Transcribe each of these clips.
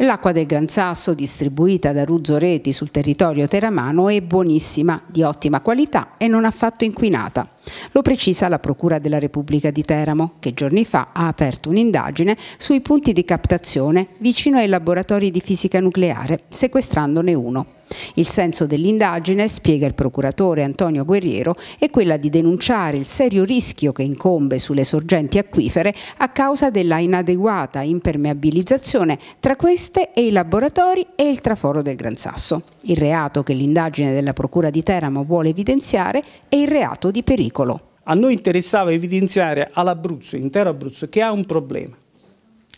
L'acqua del Gran Sasso distribuita da Ruzzo Reti sul territorio teramano è buonissima, di ottima qualità e non affatto inquinata. Lo precisa la Procura della Repubblica di Teramo, che giorni fa ha aperto un'indagine sui punti di captazione vicino ai laboratori di fisica nucleare, sequestrandone uno. Il senso dell'indagine, spiega il procuratore Antonio Guerriero, è quella di denunciare il serio rischio che incombe sulle sorgenti acquifere a causa della inadeguata impermeabilizzazione tra queste e i laboratori e il traforo del Gran Sasso. Il reato che l'indagine della Procura di Teramo vuole evidenziare è il reato di pericolo piccolo. A noi interessava evidenziare all'Abruzzo, intero Abruzzo, che ha un problema.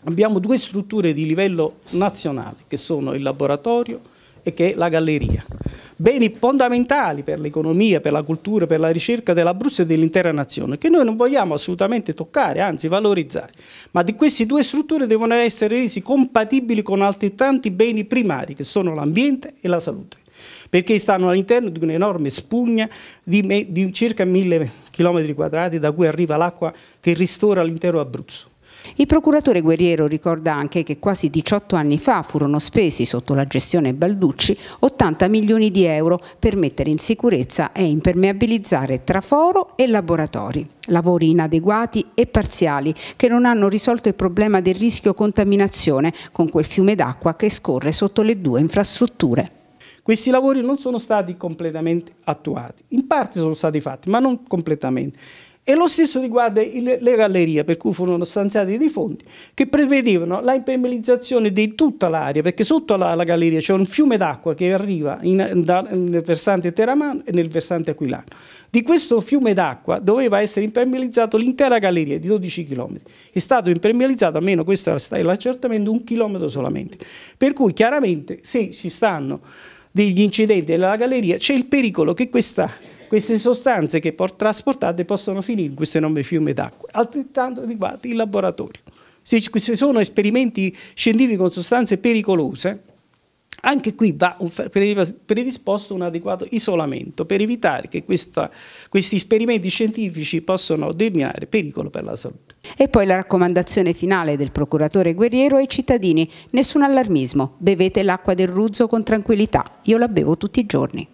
Abbiamo due strutture di livello nazionale, che sono il laboratorio e che è la galleria. Beni fondamentali per l'economia, per la cultura, per la ricerca dell'Abruzzo e dell'intera nazione, che noi non vogliamo assolutamente toccare, anzi valorizzare. Ma di queste due strutture devono essere resi compatibili con altrettanti beni primari, che sono l'ambiente e la salute perché stanno all'interno di un'enorme spugna di, me, di circa mille chilometri quadrati da cui arriva l'acqua che ristora l'intero Abruzzo. Il procuratore Guerriero ricorda anche che quasi 18 anni fa furono spesi sotto la gestione Balducci 80 milioni di euro per mettere in sicurezza e impermeabilizzare traforo e laboratori. Lavori inadeguati e parziali che non hanno risolto il problema del rischio contaminazione con quel fiume d'acqua che scorre sotto le due infrastrutture. Questi lavori non sono stati completamente attuati, in parte sono stati fatti, ma non completamente. E lo stesso riguarda le gallerie, per cui furono stanziati dei fondi che prevedevano la impermeabilizzazione di tutta l'area, perché sotto la, la galleria c'è un fiume d'acqua che arriva in, da, nel versante Teramano e nel versante Aquilano. Di questo fiume d'acqua doveva essere impermeabilizzato l'intera galleria di 12 km. È stato impermeabilizzato, almeno questo è l'accertamento, un chilometro solamente. Per cui chiaramente se ci stanno degli incidenti della galleria, c'è il pericolo che questa, queste sostanze che trasportate possano finire in questo enorme fiume d'acqua. Altrettanto riguarda i laboratori. Se questi sono esperimenti scientifici con sostanze pericolose, anche qui va predisposto un adeguato isolamento per evitare che questa, questi esperimenti scientifici possano determinare pericolo per la salute. E poi la raccomandazione finale del procuratore Guerriero ai cittadini, nessun allarmismo, bevete l'acqua del Ruzzo con tranquillità, io la bevo tutti i giorni.